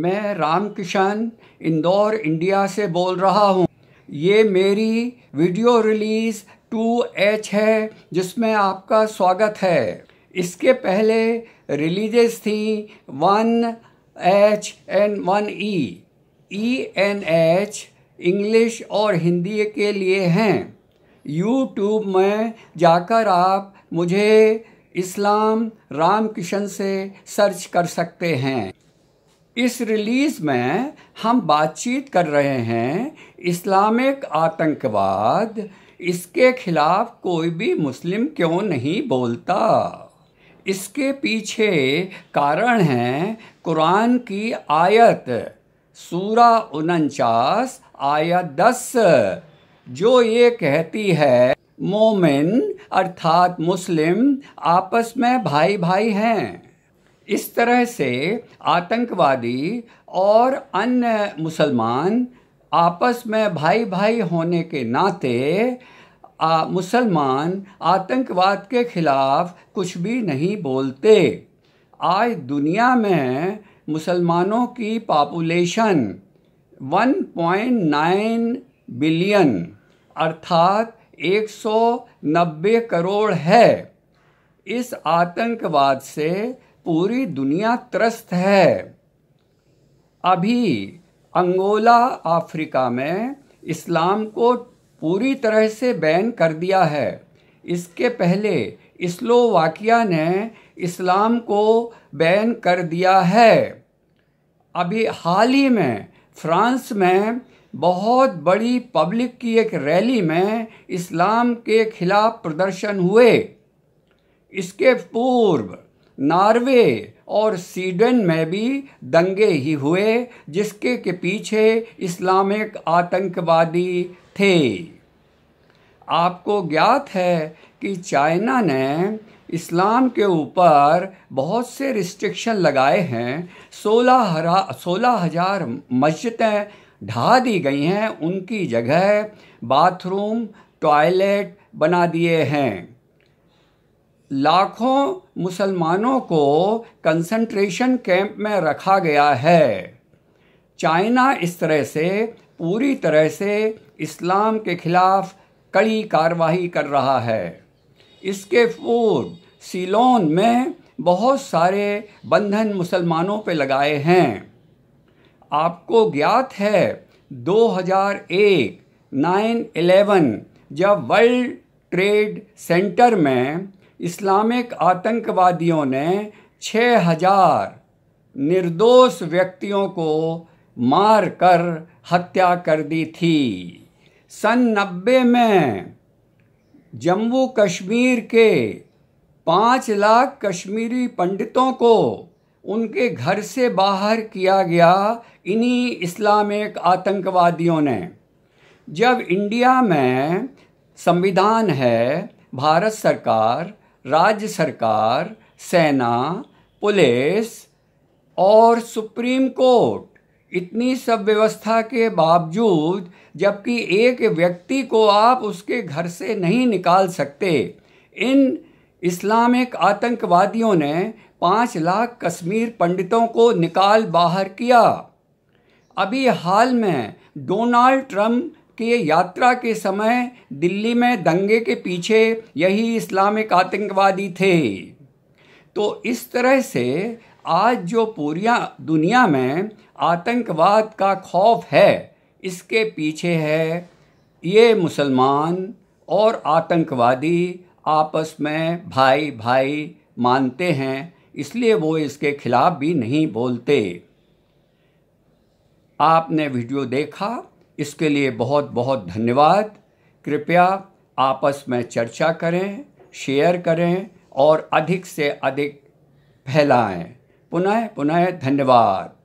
मैं राम किशन इंदौर इंडिया से बोल रहा हूँ ये मेरी वीडियो रिलीज़ टू एच है जिसमें आपका स्वागत है इसके पहले रिलीजेस थी one H and one E E N H English और हिंदी के लिए हैं यूट्यूब में जाकर आप मुझे इस्लाम राम किशन से सर्च कर सकते हैं इस रिलीज में हम बातचीत कर रहे हैं इस्लामिक आतंकवाद इसके खिलाफ कोई भी मुस्लिम क्यों नहीं बोलता इसके पीछे कारण है कुरान की आयत सूरा उनचास आयत दस जो ये कहती है मोमिन अर्थात मुस्लिम आपस में भाई भाई हैं इस तरह से आतंकवादी और अन्य मुसलमान आपस में भाई भाई होने के नाते मुसलमान आतंकवाद के खिलाफ कुछ भी नहीं बोलते आज दुनिया में मुसलमानों की पापुलेशन 1.9 बिलियन अर्थात 190 करोड़ है इस आतंकवाद से पूरी दुनिया त्रस्त है अभी अंगोला अफ्रीका में इस्लाम को पूरी तरह से बैन कर दिया है इसके पहले स्लोवाकिया ने इस्लाम को बैन कर दिया है अभी हाल ही में फ्रांस में बहुत बड़ी पब्लिक की एक रैली में इस्लाम के खिलाफ प्रदर्शन हुए इसके पूर्व नॉर्वे और स्वीडन में भी दंगे ही हुए जिसके के पीछे इस्लामिक आतंकवादी थे आपको ज्ञात है कि चाइना ने इस्लाम के ऊपर बहुत से रिस्ट्रिक्शन लगाए हैं सोलह हरा सोलह हज़ार मस्जिदें ढा दी गई हैं उनकी जगह बाथरूम टॉयलेट बना दिए हैं लाखों मुसलमानों को कंसंट्रेशन कैंप में रखा गया है चाइना इस तरह से पूरी तरह से इस्लाम के खिलाफ कड़ी कार्रवाई कर रहा है इसके पूर्व सिलोन में बहुत सारे बंधन मुसलमानों पर लगाए हैं आपको ज्ञात है 2001 9/11 जब वर्ल्ड ट्रेड सेंटर में इस्लामिक आतंकवादियों ने हजार निर्दोष व्यक्तियों को मार कर हत्या कर दी थी सन नब्बे में जम्मू कश्मीर के पाँच लाख कश्मीरी पंडितों को उनके घर से बाहर किया गया इन्हीं इस्लामिक आतंकवादियों ने जब इंडिया में संविधान है भारत सरकार राज्य सरकार सेना पुलिस और सुप्रीम कोर्ट इतनी सब व्यवस्था के बावजूद जबकि एक व्यक्ति को आप उसके घर से नहीं निकाल सकते इन इस्लामिक आतंकवादियों ने पाँच लाख कश्मीर पंडितों को निकाल बाहर किया अभी हाल में डोनाल्ड ट्रम्प कि ये यात्रा के समय दिल्ली में दंगे के पीछे यही इस्लामिक आतंकवादी थे तो इस तरह से आज जो पूरी दुनिया में आतंकवाद का खौफ है इसके पीछे है ये मुसलमान और आतंकवादी आपस में भाई भाई मानते हैं इसलिए वो इसके खिलाफ भी नहीं बोलते आपने वीडियो देखा इसके लिए बहुत बहुत धन्यवाद कृपया आपस में चर्चा करें शेयर करें और अधिक से अधिक फैलाएं पुनः पुनः धन्यवाद